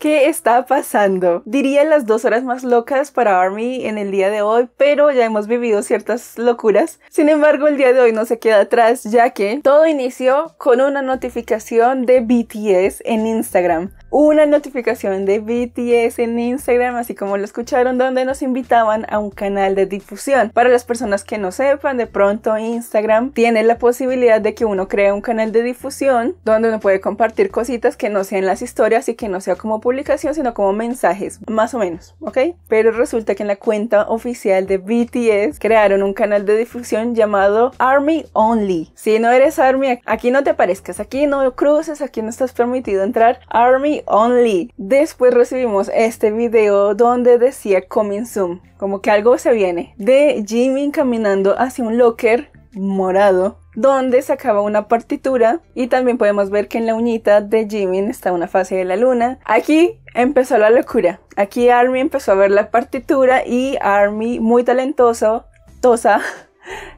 ¿Qué está pasando? Diría las dos horas más locas para Army en el día de hoy, pero ya hemos vivido ciertas locuras. Sin embargo, el día de hoy no se queda atrás, ya que todo inició con una notificación de BTS en Instagram. Una notificación de BTS en Instagram, así como lo escucharon, donde nos invitaban a un canal de difusión. Para las personas que no sepan, de pronto Instagram tiene la posibilidad de que uno crea un canal de difusión donde uno puede compartir cositas que no sean las historias y que no sea como publicación, sino como mensajes, más o menos, ¿ok? Pero resulta que en la cuenta oficial de BTS crearon un canal de difusión llamado Army Only. Si no eres Army, aquí no te aparezcas, aquí no cruces, aquí no estás permitido entrar. Army Only. Después recibimos este video donde decía Coming Soon, como que algo se viene, de Jimin caminando hacia un locker morado donde se sacaba una partitura y también podemos ver que en la uñita de Jimin está una fase de la luna. Aquí empezó la locura. Aquí Army empezó a ver la partitura y Army muy talentoso, tosa,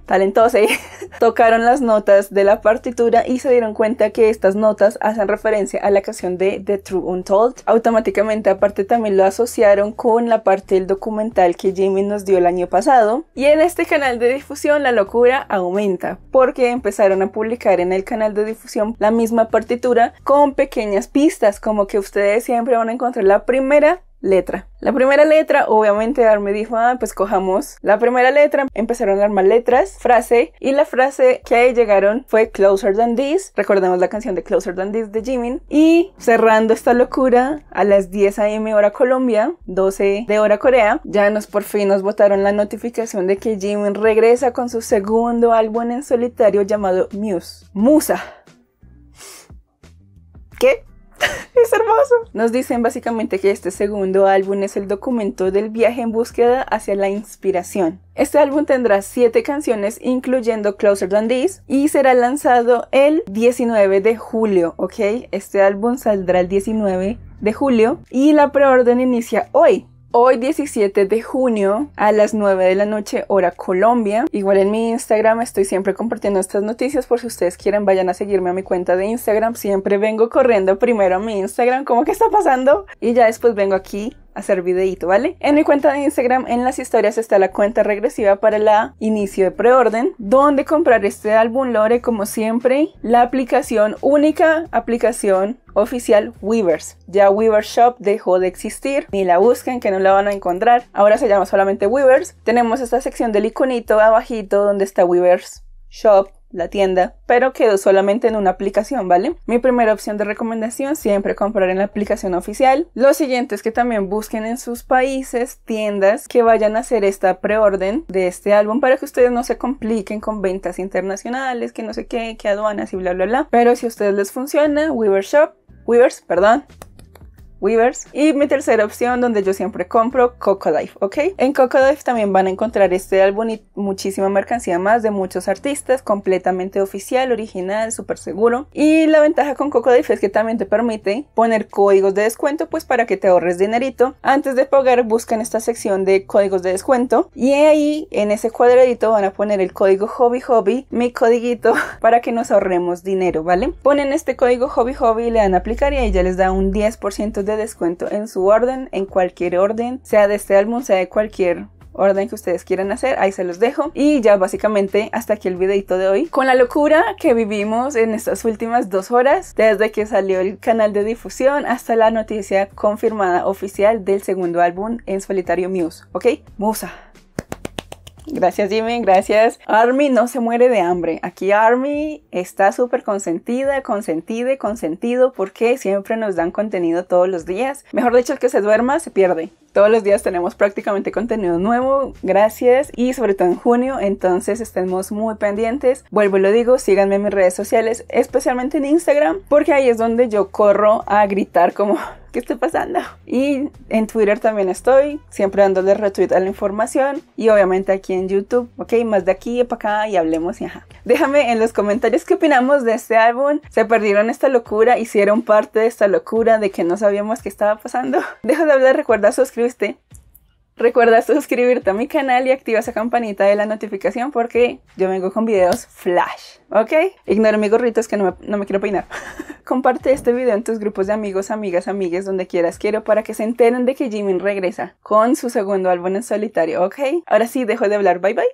entonces, tocaron las notas de la partitura y se dieron cuenta que estas notas hacen referencia a la canción de The True Untold. Automáticamente aparte también lo asociaron con la parte del documental que Jamie nos dio el año pasado. Y en este canal de difusión la locura aumenta porque empezaron a publicar en el canal de difusión la misma partitura con pequeñas pistas como que ustedes siempre van a encontrar la primera letra. La primera letra, obviamente, Dar me dijo, ah, pues cojamos la primera letra. Empezaron a armar letras, frase, y la frase que ahí llegaron fue Closer Than This. Recordemos la canción de Closer Than This de Jimin. Y cerrando esta locura, a las 10 a.m. hora Colombia, 12 de hora Corea, ya nos por fin nos botaron la notificación de que Jimin regresa con su segundo álbum en solitario llamado Muse. Musa. ¿Qué? es hermoso. Nos dicen básicamente que este segundo álbum es el documento del viaje en búsqueda hacia la inspiración. Este álbum tendrá siete canciones, incluyendo Closer Than This, y será lanzado el 19 de julio, ¿ok? Este álbum saldrá el 19 de julio y la preorden inicia hoy, hoy 17 de junio a las 9 de la noche hora Colombia. Igual en mi Instagram estoy siempre compartiendo estas noticias por si ustedes quieren vayan a seguirme a mi cuenta de Instagram. Siempre vengo corriendo primero a mi Instagram ¿Cómo que está pasando y ya después vengo aquí hacer videito, ¿vale? En mi cuenta de Instagram, en las historias está la cuenta regresiva para el inicio de preorden, donde comprar este álbum Lore, como siempre, la aplicación, única aplicación oficial Weavers. Ya Weaver Shop dejó de existir, ni la busquen que no la van a encontrar. Ahora se llama solamente Weavers. Tenemos esta sección del iconito abajito donde está Weavers shop, la tienda, pero quedó solamente en una aplicación, ¿vale? Mi primera opción de recomendación, siempre comprar en la aplicación oficial. Lo siguiente es que también busquen en sus países tiendas que vayan a hacer esta preorden de este álbum para que ustedes no se compliquen con ventas internacionales, que no sé qué, que aduanas y bla, bla, bla. Pero si a ustedes les funciona, Weaver Shop, Weavers, perdón, Weavers. Y mi tercera opción donde yo siempre compro, Coco Life, ¿ok? En Coco Life también van a encontrar este álbum y muchísima mercancía más de muchos artistas, completamente oficial, original, súper seguro. Y la ventaja con Coco Life es que también te permite poner códigos de descuento, pues para que te ahorres dinerito. Antes de pagar, buscan esta sección de códigos de descuento y ahí en ese cuadradito van a poner el código Hobby Hobby, mi codiguito, para que nos ahorremos dinero, ¿vale? Ponen este código Hobby Hobby, le dan a aplicar y ahí ya les da un 10% de descuento en su orden, en cualquier orden, sea de este álbum, sea de cualquier orden que ustedes quieran hacer, ahí se los dejo. Y ya básicamente hasta aquí el videito de hoy. Con la locura que vivimos en estas últimas dos horas, desde que salió el canal de difusión hasta la noticia confirmada oficial del segundo álbum en solitario Muse, ¿ok? Musa. Gracias Jimmy, gracias. Army no se muere de hambre. Aquí Army está súper consentida, consentida consentido porque siempre nos dan contenido todos los días. Mejor dicho, el que se duerma se pierde. Todos los días tenemos prácticamente contenido nuevo, gracias. Y sobre todo en junio, entonces estemos muy pendientes. Vuelvo y lo digo, síganme en mis redes sociales, especialmente en Instagram, porque ahí es donde yo corro a gritar como ¿qué está pasando? Y en Twitter también estoy, siempre dándole retweet a la información y obviamente aquí en YouTube, ok, más de aquí y para acá y hablemos y ajá. Déjame en los comentarios qué opinamos de este álbum, se perdieron esta locura, hicieron parte de esta locura de que no sabíamos qué estaba pasando. dejo de hablar, recuerda suscribirte. Recuerda suscribirte a mi canal y activa esa campanita de la notificación porque yo vengo con videos flash, ¿ok? Ignoro gorrito es que no no me quiero peinar. Comparte este video en tus grupos de amigos, amigas, amigues, donde quieras quiero para que se enteren de que Jimin regresa con su segundo álbum en solitario, ¿ok? Ahora sí, dejo de hablar, bye bye.